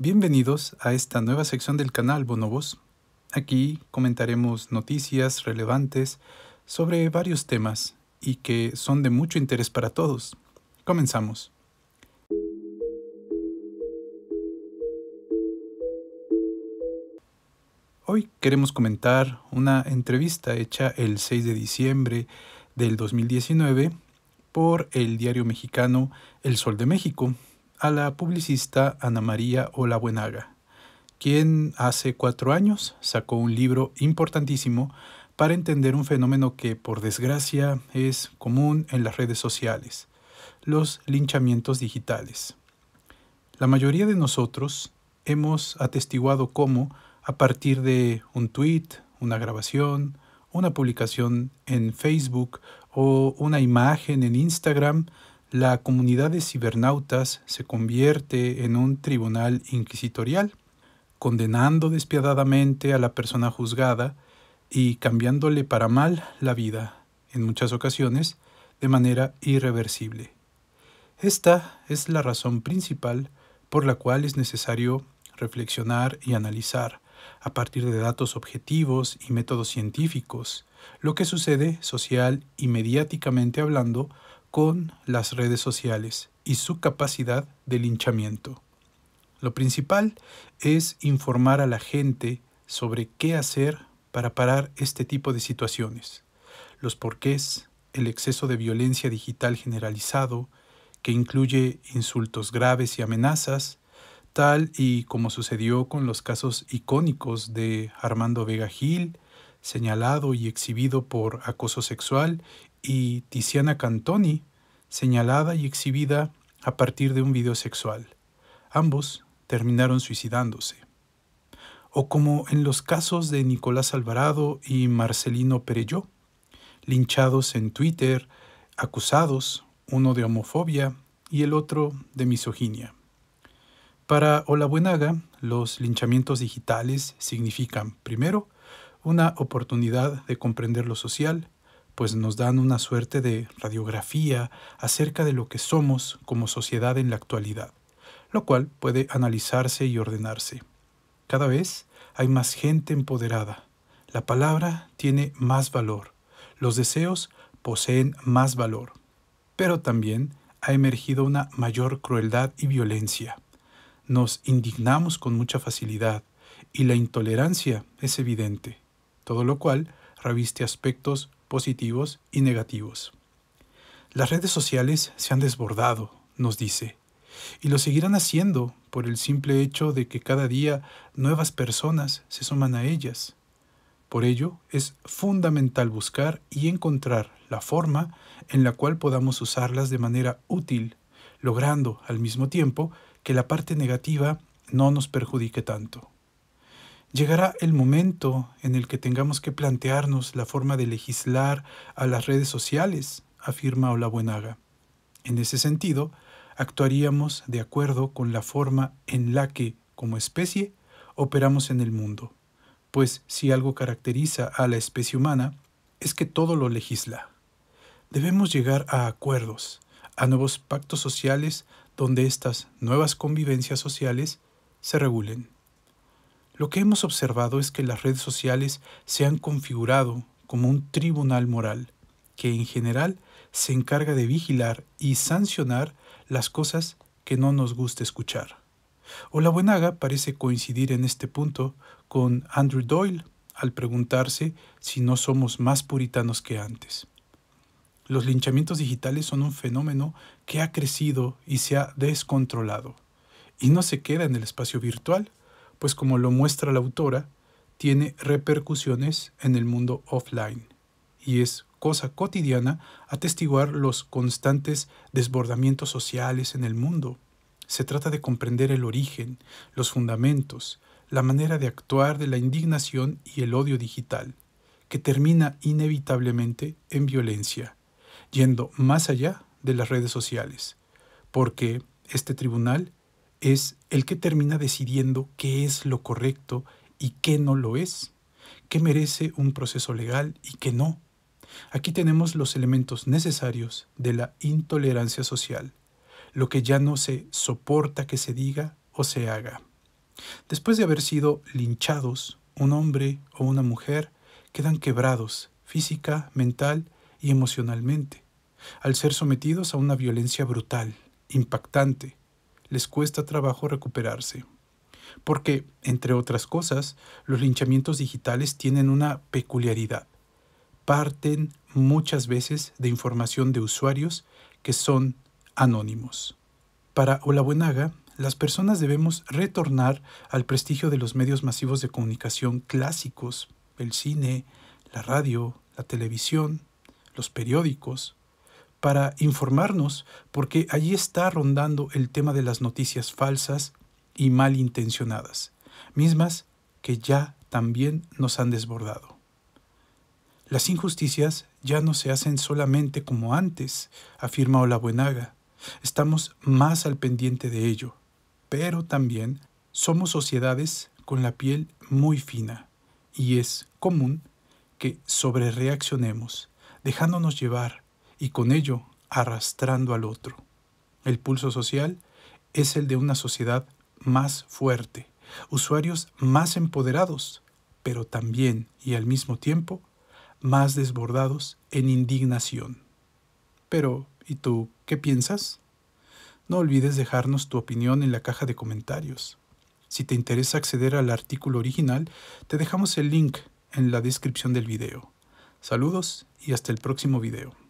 Bienvenidos a esta nueva sección del canal Bonobos. Aquí comentaremos noticias relevantes sobre varios temas y que son de mucho interés para todos. Comenzamos. Hoy queremos comentar una entrevista hecha el 6 de diciembre del 2019 por el diario mexicano El Sol de México, a la publicista Ana María Olabuenaga, quien hace cuatro años sacó un libro importantísimo para entender un fenómeno que, por desgracia, es común en las redes sociales, los linchamientos digitales. La mayoría de nosotros hemos atestiguado cómo, a partir de un tweet, una grabación, una publicación en Facebook o una imagen en Instagram, la comunidad de cibernautas se convierte en un tribunal inquisitorial, condenando despiadadamente a la persona juzgada y cambiándole para mal la vida, en muchas ocasiones, de manera irreversible. Esta es la razón principal por la cual es necesario reflexionar y analizar, a partir de datos objetivos y métodos científicos, lo que sucede social y mediáticamente hablando con las redes sociales y su capacidad de linchamiento. Lo principal es informar a la gente sobre qué hacer para parar este tipo de situaciones, los porqués, el exceso de violencia digital generalizado, que incluye insultos graves y amenazas, tal y como sucedió con los casos icónicos de Armando Vega Gil, señalado y exhibido por acoso sexual y Tiziana Cantoni, señalada y exhibida a partir de un video sexual. Ambos terminaron suicidándose. O como en los casos de Nicolás Alvarado y Marcelino Perelló, linchados en Twitter, acusados, uno de homofobia y el otro de misoginia. Para Olabuenaga, los linchamientos digitales significan, primero, una oportunidad de comprender lo social, pues nos dan una suerte de radiografía acerca de lo que somos como sociedad en la actualidad, lo cual puede analizarse y ordenarse. Cada vez hay más gente empoderada, la palabra tiene más valor, los deseos poseen más valor, pero también ha emergido una mayor crueldad y violencia. Nos indignamos con mucha facilidad y la intolerancia es evidente, todo lo cual reviste aspectos positivos y negativos. Las redes sociales se han desbordado, nos dice, y lo seguirán haciendo por el simple hecho de que cada día nuevas personas se suman a ellas. Por ello, es fundamental buscar y encontrar la forma en la cual podamos usarlas de manera útil, logrando al mismo tiempo que la parte negativa no nos perjudique tanto. Llegará el momento en el que tengamos que plantearnos la forma de legislar a las redes sociales, afirma Buenaga. En ese sentido, actuaríamos de acuerdo con la forma en la que, como especie, operamos en el mundo. Pues si algo caracteriza a la especie humana, es que todo lo legisla. Debemos llegar a acuerdos, a nuevos pactos sociales donde estas nuevas convivencias sociales se regulen. Lo que hemos observado es que las redes sociales se han configurado como un tribunal moral, que en general se encarga de vigilar y sancionar las cosas que no nos gusta escuchar. O la Buenaga parece coincidir en este punto con Andrew Doyle al preguntarse si no somos más puritanos que antes. Los linchamientos digitales son un fenómeno que ha crecido y se ha descontrolado, y no se queda en el espacio virtual, pues como lo muestra la autora, tiene repercusiones en el mundo offline, y es cosa cotidiana atestiguar los constantes desbordamientos sociales en el mundo. Se trata de comprender el origen, los fundamentos, la manera de actuar de la indignación y el odio digital, que termina inevitablemente en violencia, yendo más allá de las redes sociales, porque este tribunal es el que termina decidiendo qué es lo correcto y qué no lo es, qué merece un proceso legal y qué no. Aquí tenemos los elementos necesarios de la intolerancia social, lo que ya no se soporta que se diga o se haga. Después de haber sido linchados, un hombre o una mujer quedan quebrados física, mental y emocionalmente, al ser sometidos a una violencia brutal, impactante, les cuesta trabajo recuperarse. Porque, entre otras cosas, los linchamientos digitales tienen una peculiaridad. Parten muchas veces de información de usuarios que son anónimos. Para Buenaga, las personas debemos retornar al prestigio de los medios masivos de comunicación clásicos, el cine, la radio, la televisión, los periódicos, para informarnos, porque allí está rondando el tema de las noticias falsas y malintencionadas, mismas que ya también nos han desbordado. Las injusticias ya no se hacen solamente como antes, afirma Buenaga. Estamos más al pendiente de ello, pero también somos sociedades con la piel muy fina y es común que sobrereaccionemos, dejándonos llevar y con ello arrastrando al otro. El pulso social es el de una sociedad más fuerte, usuarios más empoderados, pero también y al mismo tiempo más desbordados en indignación. Pero, ¿y tú qué piensas? No olvides dejarnos tu opinión en la caja de comentarios. Si te interesa acceder al artículo original, te dejamos el link en la descripción del video. Saludos y hasta el próximo video.